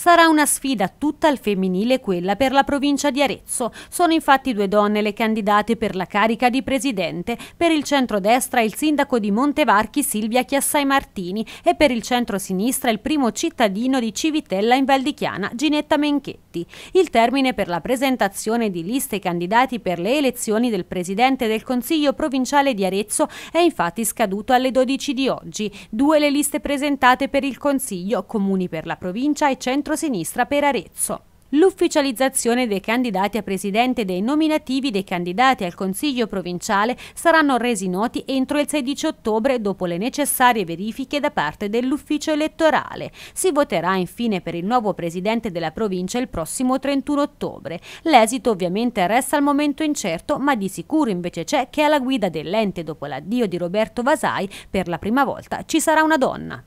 Sarà una sfida tutta al femminile quella per la provincia di Arezzo. Sono infatti due donne le candidate per la carica di presidente, per il centrodestra il sindaco di Montevarchi Silvia Chiassai Martini e per il centro-sinistra il primo cittadino di Civitella in Val di Chiana, Ginetta Menchetti. Il termine per la presentazione di liste candidati per le elezioni del presidente del Consiglio provinciale di Arezzo è infatti scaduto alle 12 di oggi. Due le liste presentate per il Consiglio, comuni per la provincia e centro centrosinistra per Arezzo. L'ufficializzazione dei candidati a presidente e dei nominativi dei candidati al Consiglio provinciale saranno resi noti entro il 16 ottobre dopo le necessarie verifiche da parte dell'ufficio elettorale. Si voterà infine per il nuovo presidente della provincia il prossimo 31 ottobre. L'esito ovviamente resta al momento incerto, ma di sicuro invece c'è che alla guida dell'ente dopo l'addio di Roberto Vasai per la prima volta ci sarà una donna.